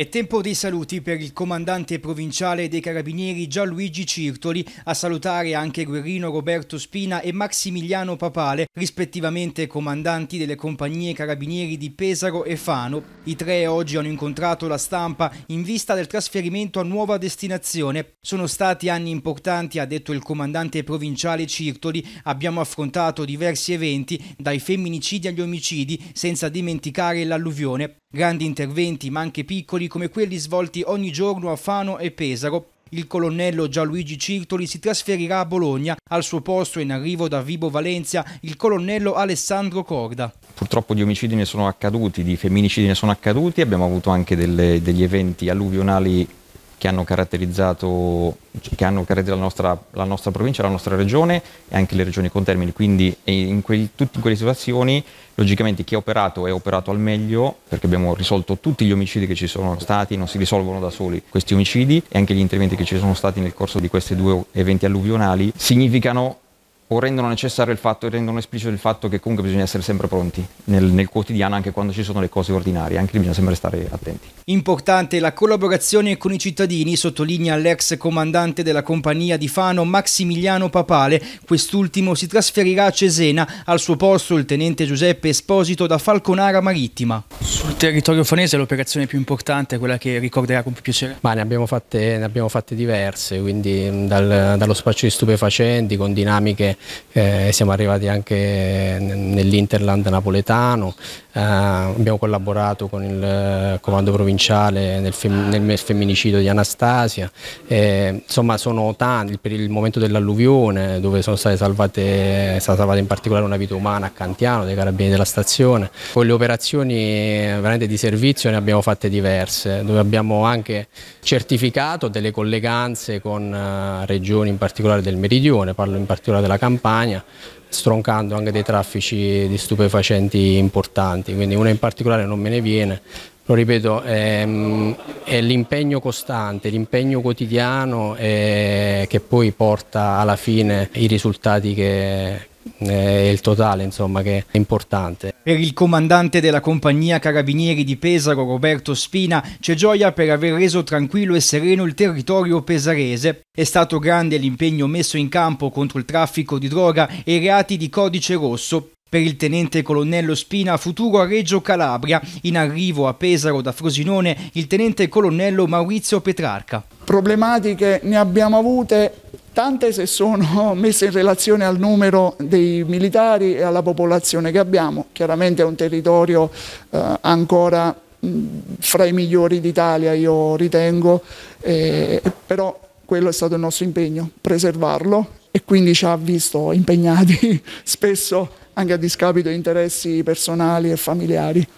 È tempo dei saluti per il comandante provinciale dei carabinieri Gianluigi Cirtoli, a salutare anche Guerrino Roberto Spina e Massimiliano Papale, rispettivamente comandanti delle compagnie carabinieri di Pesaro e Fano. I tre oggi hanno incontrato la stampa in vista del trasferimento a nuova destinazione. Sono stati anni importanti, ha detto il comandante provinciale Cirtoli, abbiamo affrontato diversi eventi, dai femminicidi agli omicidi, senza dimenticare l'alluvione. Grandi interventi, ma anche piccoli come quelli svolti ogni giorno a Fano e Pesaro. Il colonnello Gianluigi Cirtoli si trasferirà a Bologna, al suo posto in arrivo da Vibo Valencia il colonnello Alessandro Corda. Purtroppo di omicidi ne sono accaduti, di femminicidi ne sono accaduti, abbiamo avuto anche delle, degli eventi alluvionali che hanno caratterizzato, che hanno caratterizzato la, nostra, la, nostra, provincia, la nostra regione e anche le regioni con termini. Quindi in quel, tutte quelle situazioni, logicamente chi ha operato è operato al meglio perché abbiamo risolto tutti gli omicidi che ci sono stati, non si risolvono da soli questi omicidi e anche gli interventi che ci sono stati nel corso di questi due eventi alluvionali significano o rendono necessario il fatto, rendono esplicito il fatto che comunque bisogna essere sempre pronti nel, nel, quotidiano anche quando ci sono le cose ordinarie, anche lì bisogna sempre stare attenti. Importante la collaborazione con i cittadini, sottolinea l'ex comandante della compagnia di Fano Maximiliano Papale, quest'ultimo si trasferirà a Cesena, al suo posto il tenente Giuseppe Esposito da Falconara Marittima. Sul territorio fanese l'operazione più importante quella che ricorderà con più piacere? Ma ne abbiamo fatte, ne abbiamo fatte diverse, quindi dal, dallo spaccio di stupefacenti con dinamiche eh, siamo arrivati anche nell'Interland napoletano, eh, abbiamo collaborato con il eh, comando provinciale nel, fem nel femminicidio di Anastasia, eh, insomma sono tanti, per il momento dell'alluvione dove sono state salvate, è stata salvata in particolare una vita umana a Cantiano dei carabinieri della stazione, con le operazioni eh, veramente di servizio ne abbiamo fatte diverse, dove abbiamo anche certificato delle colleganze con eh, regioni in particolare del meridione, parlo in particolare della Campania, stroncando anche dei traffici di stupefacenti importanti, quindi una in particolare non me ne viene, lo ripeto, è, ehm, è l'impegno costante, l'impegno quotidiano eh, che poi porta alla fine i risultati che, è il totale insomma che è importante. Per il comandante della compagnia Carabinieri di Pesaro Roberto Spina c'è gioia per aver reso tranquillo e sereno il territorio pesarese. È stato grande l'impegno messo in campo contro il traffico di droga e i reati di codice rosso. Per il tenente colonnello Spina, futuro a Reggio Calabria, in arrivo a Pesaro da Frosinone, il tenente colonnello Maurizio Petrarca. Problematiche ne abbiamo avute tante se sono messe in relazione al numero dei militari e alla popolazione che abbiamo. Chiaramente è un territorio eh, ancora mh, fra i migliori d'Italia, io ritengo, eh, però quello è stato il nostro impegno, preservarlo e quindi ci ha visto impegnati spesso anche a discapito di interessi personali e familiari.